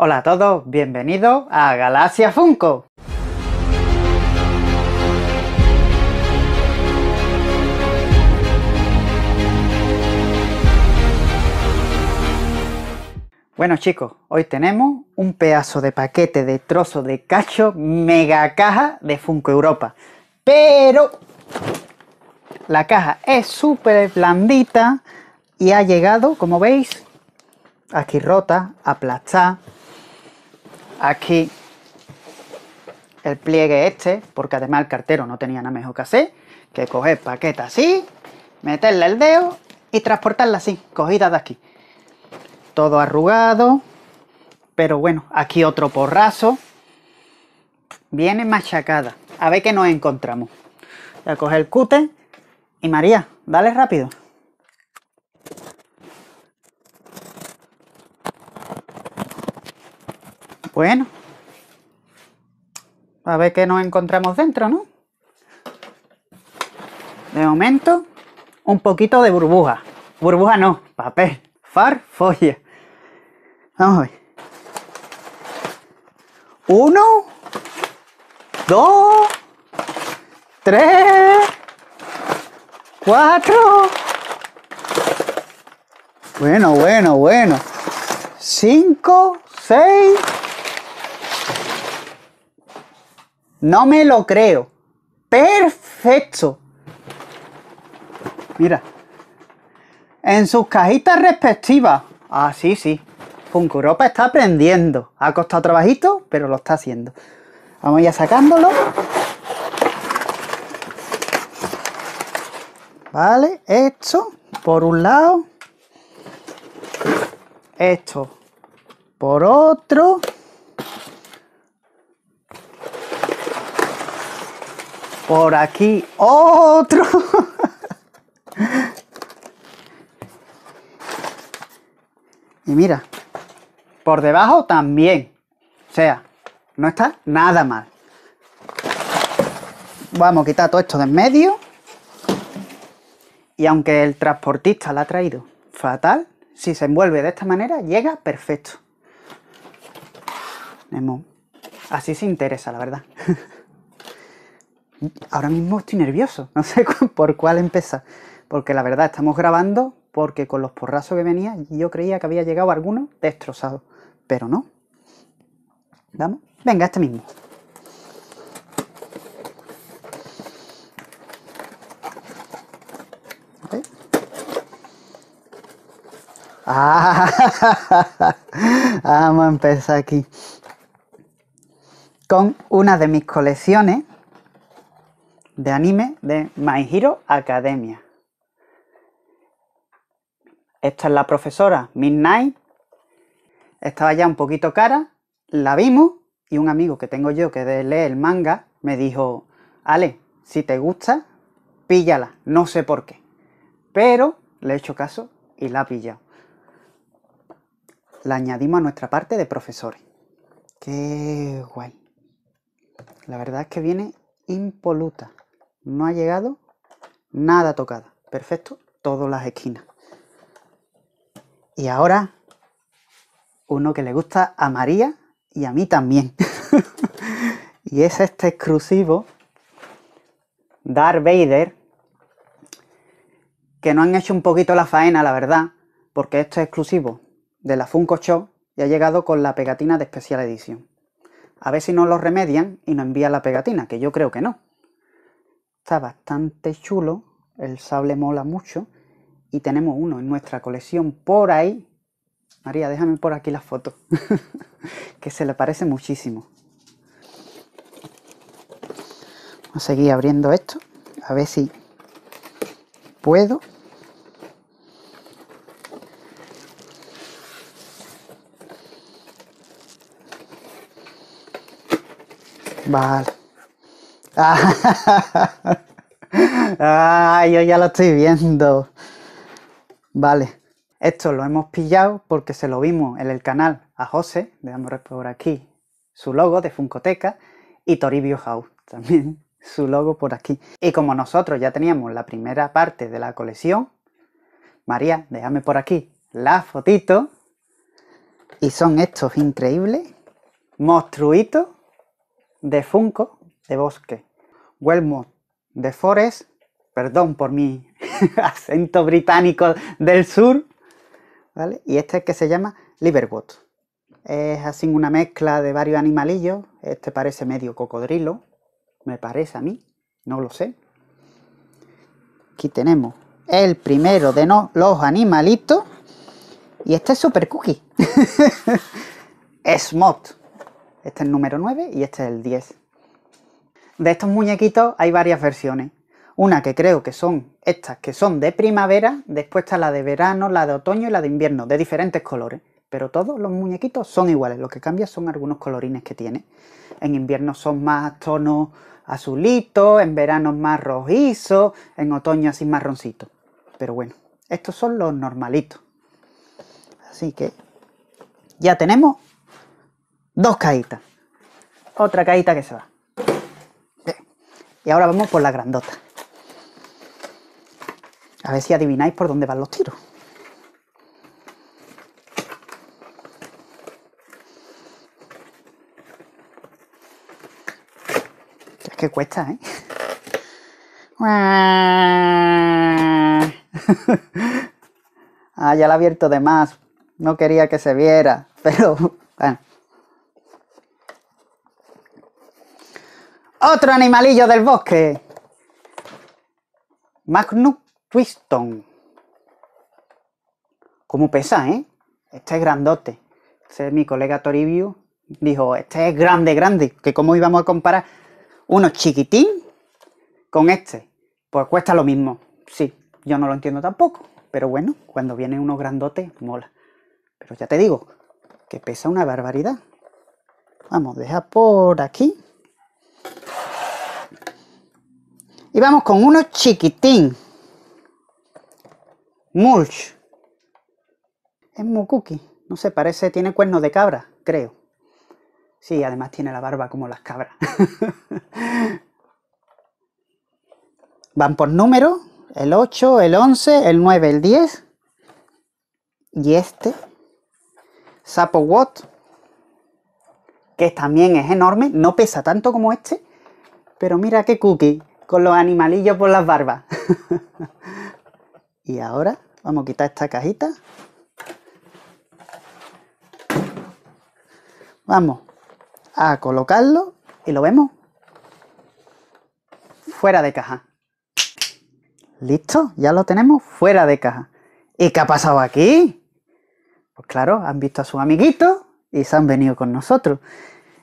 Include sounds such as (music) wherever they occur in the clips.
Hola a todos, bienvenidos a Galaxia Funko. Bueno chicos, hoy tenemos un pedazo de paquete de trozo de cacho mega caja de Funko Europa. Pero la caja es súper blandita y ha llegado, como veis, aquí rota, aplastada aquí el pliegue este, porque además el cartero no tenía nada mejor que hacer que coger paqueta así, meterle el dedo y transportarla así, cogida de aquí. Todo arrugado, pero bueno, aquí otro porrazo. Viene machacada. A ver qué nos encontramos. a coger el cute y María, dale rápido. Bueno, a ver qué nos encontramos dentro, ¿no? De momento, un poquito de burbuja. Burbuja no, papel, farfolla. Vamos a ver. Uno, dos, tres, cuatro. Bueno, bueno, bueno. Cinco, seis. No me lo creo. Perfecto. Mira. En sus cajitas respectivas. Ah, sí, sí. Funkuropa está aprendiendo. Ha costado trabajito, pero lo está haciendo. Vamos ya sacándolo. Vale, esto por un lado. Esto por otro. Por aquí otro. y mira, por debajo también. O sea, no está nada mal. Vamos a quitar todo esto de en medio. Y aunque el transportista la ha traído fatal, si se envuelve de esta manera, llega perfecto. Así se interesa, la verdad. (laughs) ahora mismo estoy nervioso, (laughs) no sé por cuál empezar, porque la verdad estamos grabando porque con los porrazos que venía yo creía que había llegado alguno destrozado, pero no. ¿Vamos? Venga, este mismo. (laughs) Ah, vamos a empezar aquí con una de mis colecciones anime de My Hero Academia. Esta es la profesora Midnight. Estaba ya un poquito cara, la vimos y un amigo que tengo yo que lee el manga me dijo, Ale, si te gusta, píllala, no sé por qué. Pero le he hecho caso y la ha pillado. La añadimos a nuestra parte de profesores. que guay. La verdad es que viene impoluta. No ha llegado nada tocada. Perfecto, todas las esquinas. Y ahora, uno que le gusta a María y a mí también. (laughs) y es este exclusivo Darth Vader que no han hecho un poquito la faena, la verdad, porque este exclusivo de la Funko Show y ha llegado con la pegatina de especial edición. A ver si nos lo remedian y nos envían la pegatina, que yo creo que no está bastante chulo, el sable mola mucho y tenemos uno en nuestra colección por ahí. María, déjame por aquí la foto, (laughs) que se le parece muchísimo. Vamos a seguir abriendo esto, a ver si puedo. Vale. Ah, (laughs) yo ya lo estoy viendo. Vale, esto lo hemos pillado porque se lo vimos en el canal a José, le por aquí su logo de Funcoteca y Toribio House también (laughs) su logo por aquí. Y como nosotros ya teníamos la primera parte de la colección, María, déjame por aquí la fotito. Y son estos increíbles monstruitos de Funko de bosque. Wellmore de Forest, perdón por mi (laughs) acento británico del sur, ¿vale? Y este que se llama Liverbot, Es así una mezcla de varios animalillos. Este parece medio cocodrilo, me parece a mí, no lo sé. Aquí tenemos el primero de no, los animalitos. Y este es Super Cookie. (laughs) es mod. Este es el número 9 y este es el 10. De estos muñequitos hay varias versiones. Una que creo que son estas que son de primavera, después está la de verano, la de otoño y la de invierno, de diferentes colores. Pero todos los muñequitos son iguales, lo que cambia son algunos colorines que tiene. En invierno son más tonos azulitos, en verano más rojizos, en otoño así marroncito. Pero bueno, estos son los normalitos. Así que ya tenemos dos caídas. Otra caída que se va. Y ahora vamos por la grandota. A ver si adivináis por dónde van los tiros. Es que cuesta, ¿eh? (laughs) ah, ya la he abierto de más. No quería que se viera, pero Otro animalillo del bosque. Magnus Twiston. Como pesa, eh? Este es grandote. mi colega Toribio. Dijo, este es grande, grande. Que cómo íbamos a comparar uno chiquitín con este. Pues cuesta lo mismo. Sí, yo no lo entiendo tampoco. Pero bueno, cuando viene unos grandotes, mola. Pero ya te digo, que pesa una barbaridad. Vamos, deja por aquí. Y vamos con uno chiquitín. Mulch. Es cookie No se parece, tiene cuernos de cabra, creo. Sí, además tiene la barba como las cabras. (laughs) Van por número. El 8, el 11, el 9, el 10. Y este. Sapo Watt. Que también es enorme. No pesa tanto como este. Pero mira qué cookie con los animalillos por las barbas. (laughs) y ahora vamos a quitar esta cajita. Vamos a colocarlo y lo vemos fuera de caja. Listo, ya lo tenemos fuera de caja. ¿Y qué ha pasado aquí? Pues claro, han visto a sus amiguitos y se han venido con nosotros.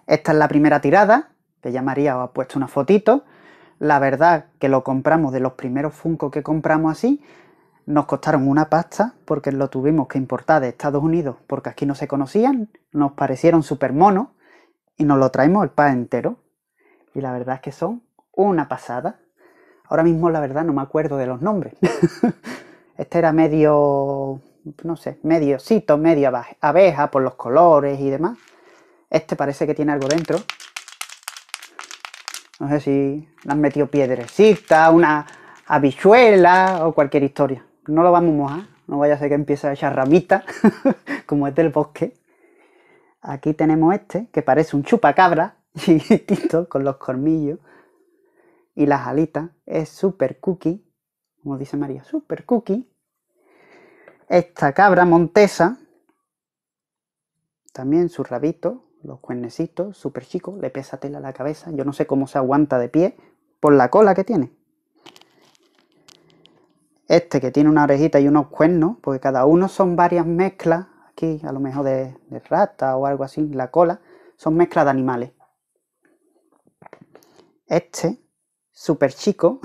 Esta es la primera tirada, que ya María os ha puesto una fotito la verdad que lo compramos de los primeros Funko que compramos así, nos costaron una pasta porque lo tuvimos que importar de Estados Unidos porque aquí no se conocían, nos parecieron súper monos y nos lo traemos el pan entero. Y la verdad es que son una pasada. Ahora mismo la verdad no me acuerdo de los nombres. (laughs) este era medio, no sé, medio media medio abeja por los colores y demás. Este parece que tiene algo dentro. No sé si le han metido piedrecita, una habichuela o cualquier historia. No lo vamos a mojar, no vaya a ser que empiece a echar ramitas, (laughs) como es del bosque. Aquí tenemos este, que parece un chupacabra, (laughs) chiquitito, con los colmillos y las alitas. Es super cookie, como dice María, super cookie. Esta cabra montesa, también su rabito, los cuernecitos, súper chico, le pesa tela a la cabeza, yo no sé cómo se aguanta de pie por la cola que tiene. Este que tiene una orejita y unos cuernos, porque cada uno son varias mezclas, aquí a lo mejor de, rata o algo así, la cola, son mezclas de animales. Este, súper chico,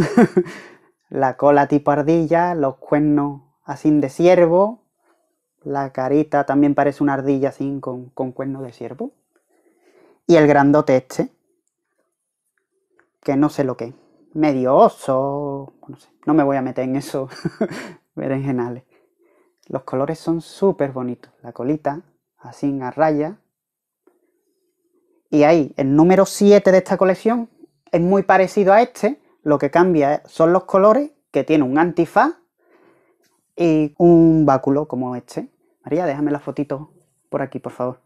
(laughs) la cola tipo ardilla, los cuernos así de ciervo, la carita también parece una ardilla así con, con de ciervo. Y el grandote este, que no sé lo que, medio oso, no, no me voy a meter en eso, (laughs) berenjenales. Los colores son súper bonitos, la colita, así a raya. Y ahí, el número 7 de esta colección es muy parecido a este, lo que cambia son los colores, que tiene un antifaz y un báculo como este. María, déjame la fotito por aquí, por favor.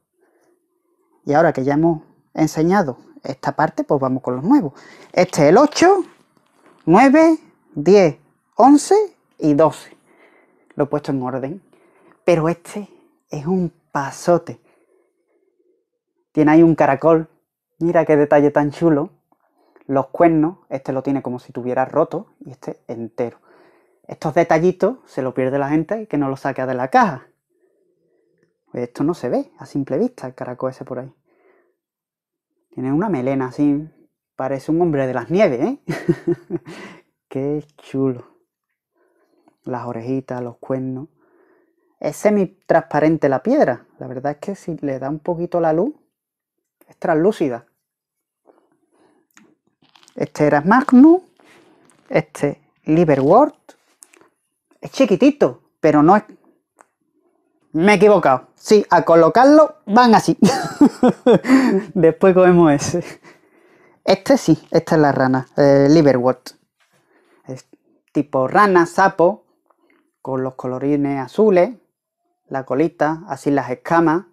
Y ahora que ya hemos enseñado esta parte, pues vamos con los nuevos. Este es el 8, 9, 10, 11 y 12. Lo he puesto en orden. Pero este es un pasote. Tiene ahí un caracol. Mira qué detalle tan chulo. Los cuernos, este lo tiene como si tuviera roto y este entero. Estos detallitos se lo pierde la gente que no lo saca de la caja. Pues esto no se ve a simple vista, el caracol ese por ahí. Tiene una melena así. Parece un hombre de las nieves, ¿eh? (laughs) Qué chulo. Las orejitas, los cuernos. Es semi-transparente la piedra. La verdad es que si le da un poquito la luz, es translúcida. Este era Magnus, Este Liverwort. Es chiquitito, pero no es me he equivocado. Sí, a colocarlo van así. (laughs) Después comemos ese. Este sí, esta es la rana, Liverwort. Es tipo rana, sapo, con los colorines azules, la colita, así las escamas,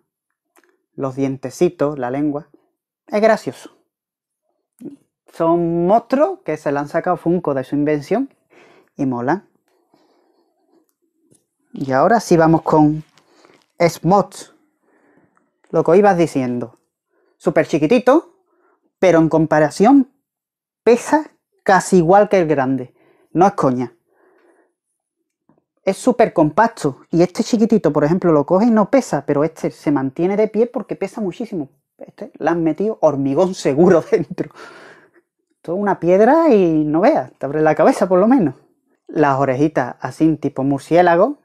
los dientecitos, la lengua. Es gracioso. Son monstruos que se le han sacado Funko de su invención y mola. Y ahora sí vamos con es mod, Lo que ibas diciendo. Súper chiquitito, pero en comparación pesa casi igual que el grande. No es coña. Es súper compacto. Y este chiquitito, por ejemplo, lo coges y no pesa, pero este se mantiene de pie porque pesa muchísimo. Este le han metido hormigón seguro (laughs) dentro. Toda una piedra y no veas, te abre la cabeza por lo menos. Las orejitas así tipo murciélago,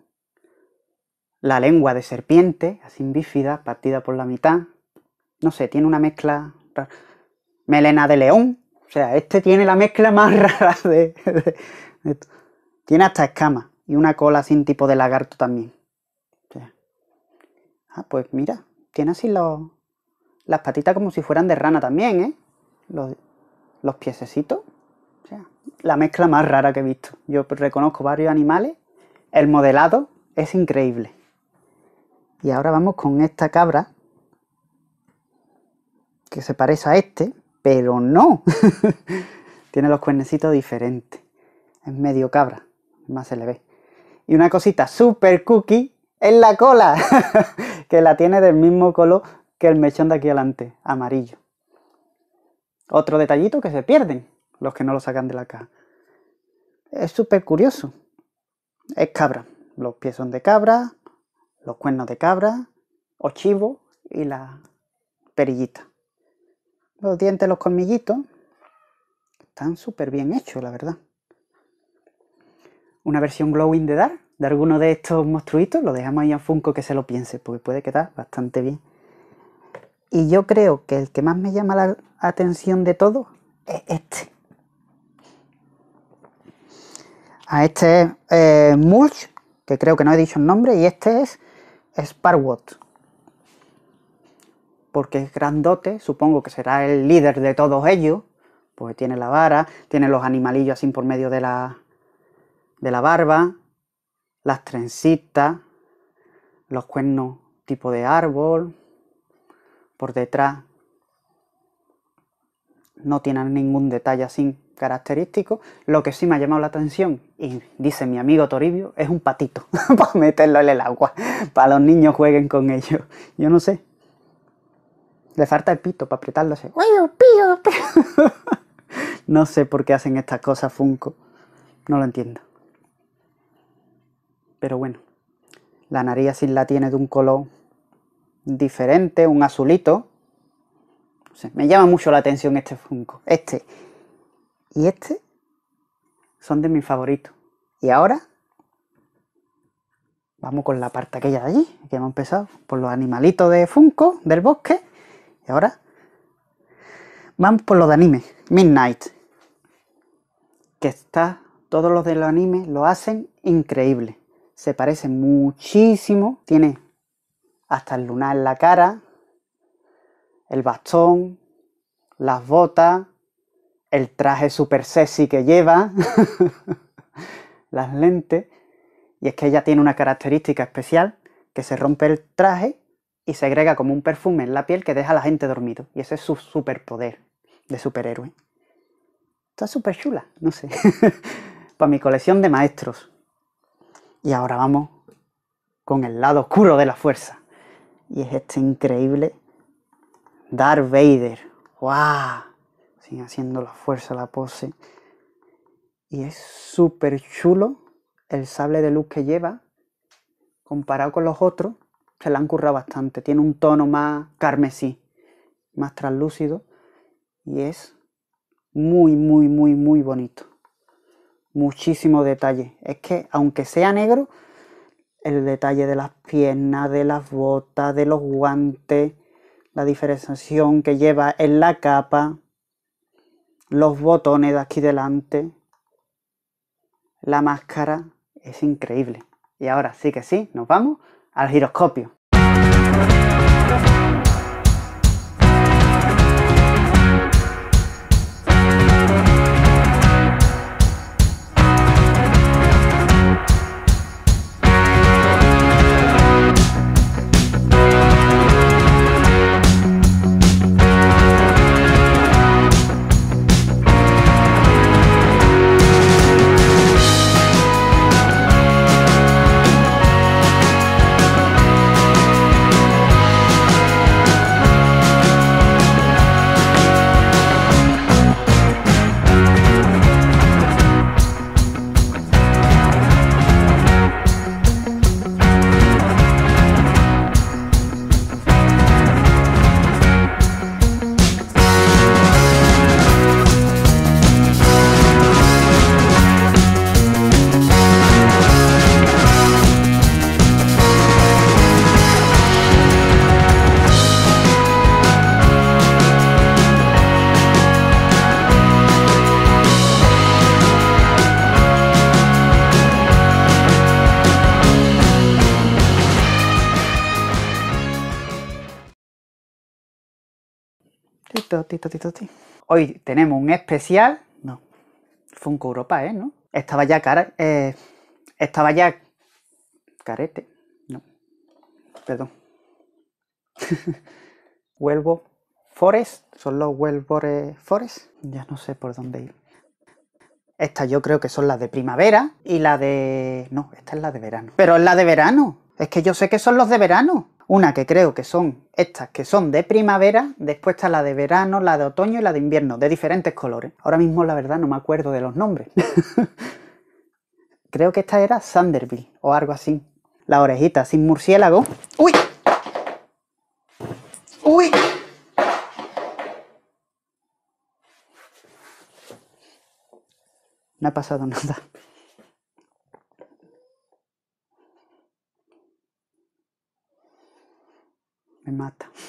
la lengua de serpiente, así bífida, partida por la mitad. No sé, tiene una mezcla Melena de león. O sea, este tiene la mezcla más (laughs) rara de, Tiene hasta escama. y una cola sin tipo de lagarto también. ah, pues mira, tiene así las patitas como si fueran de rana también, ¿eh? Los, los piececitos. O sea, la mezcla más rara que he visto. Yo reconozco varios animales. El modelado es increíble. Y ahora vamos con esta cabra, que se parece a este, pero no. (laughs) Tiene los cuernecitos diferentes. Es medio cabra, más se le ve. Y una cosita super cookie es la cola, (laughs) que la tiene del mismo color que el mechón de aquí adelante, amarillo. Otro detallito que se pierden los que no lo sacan de la caja. Es súper curioso. Es cabra. Los pies son de cabra, los cuernos de cabra o chivo y la perillita. Los dientes, los colmillitos, están súper bien hechos, la verdad. Una versión glowing de Dark, de alguno de estos monstruitos, lo dejamos ahí a Funko que se lo piense, porque puede quedar bastante bien. Y yo creo que el que más me llama la atención de todo es este. A este es eh, Mulch, que creo que no he dicho el nombre, y este es Sparwood. Porque es grandote, supongo que será el líder de todos ellos. Pues tiene la vara, tiene los animalillos así por medio de la, de la barba, las trencitas, los cuernos tipo de árbol, por detrás. No tienen ningún detalle así característico. Lo que sí me ha llamado la atención, y dice mi amigo Toribio, es un patito (laughs) para meterlo en el agua, para los niños jueguen con ellos. Yo no sé. Le falta el pito para apretarlo así. (laughs) no sé por qué hacen estas cosas Funko. No lo entiendo. Pero bueno, la nariz así la tiene de un color diferente, un azulito. me llama mucho la atención este Funko. Este y este son de mis favoritos. Y ahora vamos con la parte aquella de allí, que hemos empezado por los animalitos de Funko del bosque. Y ahora vamos por los de anime, Midnight. Que está, todos los de los animes lo hacen increíble. Se parece muchísimo. Tiene hasta el lunar en la cara, el bastón, las botas el traje super sexy que lleva, (laughs) las lentes, y es que ella tiene una característica especial, que se rompe el traje y se agrega como un perfume en la piel que deja a la gente dormido, y ese es su superpoder de superhéroe. Está súper chula, no sé, (laughs) para mi colección de maestros. Y ahora vamos con el lado oscuro de la fuerza, y es este increíble Darth Vader. ¡Wow! haciendo la fuerza, la pose. Y es súper chulo el sable de luz que lleva comparado con los otros, se la han currado bastante. Tiene un tono más carmesí, más translúcido y es muy, muy, muy, muy bonito. Muchísimo detalle. Es que aunque sea negro, el detalle de las piernas, de las botas, de los guantes, la diferenciación que lleva en la capa, los botones de aquí delante, la máscara, es increíble. Y ahora sí que sí, nos vamos al giroscopio. Hoy tenemos un especial. No. Funko Europa, ¿eh? ¿No? Estaba ya cara. Eh, estaba ya. Carete. No. Perdón. Huelvo (laughs) Forest. Son los Huelvo Forest. Ya no sé por dónde ir. Estas yo creo que son las de primavera y la de. No, esta es la de verano. Pero es la de verano. Es que yo sé que son los de verano. Una que creo que son estas que son de primavera, después está la de verano, la de otoño y la de invierno, de diferentes colores. Ahora mismo la verdad no me acuerdo de los nombres. (laughs) creo que esta era Sanderville o algo así. La orejita sin murciélago. ¡Uy! ¡Uy! No ha pasado nada. mata.